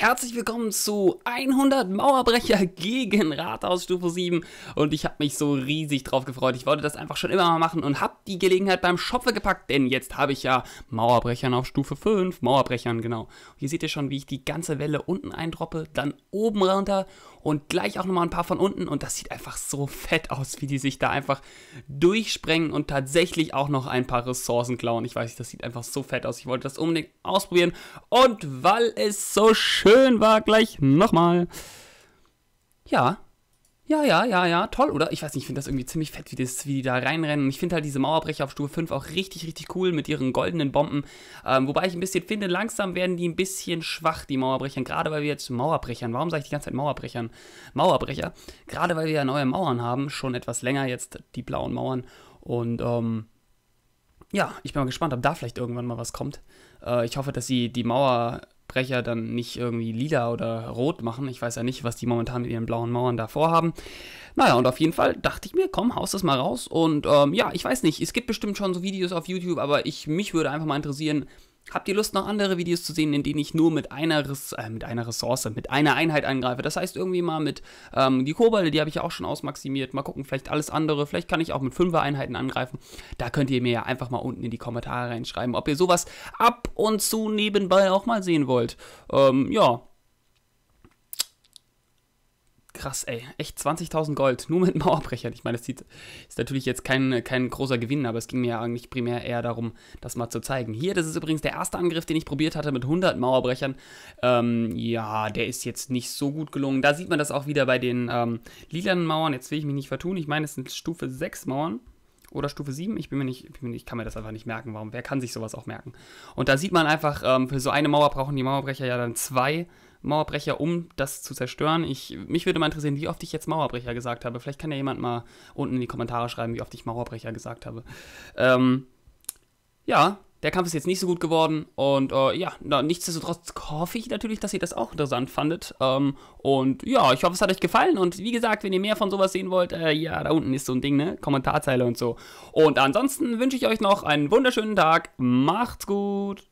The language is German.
Herzlich willkommen zu 100 Mauerbrecher gegen Rathaus Stufe 7 und ich habe mich so riesig drauf gefreut. Ich wollte das einfach schon immer mal machen und habe die Gelegenheit beim Schopfe gepackt, denn jetzt habe ich ja Mauerbrechern auf Stufe 5, Mauerbrechern genau. Und hier seht ihr schon, wie ich die ganze Welle unten eindroppe, dann oben runter und gleich auch nochmal ein paar von unten und das sieht einfach so fett aus, wie die sich da einfach durchsprengen und tatsächlich auch noch ein paar Ressourcen klauen. Ich weiß nicht, das sieht einfach so fett aus. Ich wollte das unbedingt ausprobieren und weil es so schön schön war, gleich nochmal. Ja. Ja, ja, ja, ja, toll, oder? Ich weiß nicht, ich finde das irgendwie ziemlich fett, wie, das, wie die da reinrennen. ich finde halt diese Mauerbrecher auf Stufe 5 auch richtig, richtig cool mit ihren goldenen Bomben. Ähm, wobei ich ein bisschen finde, langsam werden die ein bisschen schwach, die Mauerbrechern. Gerade weil wir jetzt Mauerbrechern, warum sage ich die ganze Zeit Mauerbrechern? Mauerbrecher. Gerade weil wir ja neue Mauern haben, schon etwas länger jetzt, die blauen Mauern. Und, ähm, ja, ich bin mal gespannt, ob da vielleicht irgendwann mal was kommt. Äh, ich hoffe, dass sie die Mauer Brecher dann nicht irgendwie lila oder rot machen. Ich weiß ja nicht, was die momentan mit ihren blauen Mauern da vorhaben. Naja, und auf jeden Fall dachte ich mir, komm, haust das mal raus. Und ähm, ja, ich weiß nicht, es gibt bestimmt schon so Videos auf YouTube, aber ich, mich würde einfach mal interessieren, Habt ihr Lust, noch andere Videos zu sehen, in denen ich nur mit einer, Res äh, mit einer Ressource, mit einer Einheit angreife? Das heißt irgendwie mal mit, ähm, die Kobolde, die habe ich ja auch schon ausmaximiert. Mal gucken, vielleicht alles andere. Vielleicht kann ich auch mit 5 Einheiten angreifen. Da könnt ihr mir ja einfach mal unten in die Kommentare reinschreiben, ob ihr sowas ab und zu nebenbei auch mal sehen wollt. Ähm, ja, krass, ey. Echt 20.000 Gold, nur mit Mauerbrechern. Ich meine, das ist natürlich jetzt kein, kein großer Gewinn, aber es ging mir ja eigentlich primär eher darum, das mal zu zeigen. Hier, das ist übrigens der erste Angriff, den ich probiert hatte mit 100 Mauerbrechern. Ähm, ja, der ist jetzt nicht so gut gelungen. Da sieht man das auch wieder bei den ähm, lilanen Mauern. Jetzt will ich mich nicht vertun. Ich meine, es sind Stufe 6 Mauern oder Stufe 7, ich bin mir nicht, ich kann mir das einfach nicht merken, warum, wer kann sich sowas auch merken? Und da sieht man einfach, ähm, für so eine Mauer brauchen die Mauerbrecher ja dann zwei Mauerbrecher, um das zu zerstören. Ich, mich würde mal interessieren, wie oft ich jetzt Mauerbrecher gesagt habe. Vielleicht kann ja jemand mal unten in die Kommentare schreiben, wie oft ich Mauerbrecher gesagt habe. Ähm, ja, der Kampf ist jetzt nicht so gut geworden und äh, ja, na, nichtsdestotrotz hoffe ich natürlich, dass ihr das auch interessant fandet. Ähm, und ja, ich hoffe, es hat euch gefallen und wie gesagt, wenn ihr mehr von sowas sehen wollt, äh, ja, da unten ist so ein Ding, ne? Kommentarzeile und so. Und ansonsten wünsche ich euch noch einen wunderschönen Tag. Macht's gut!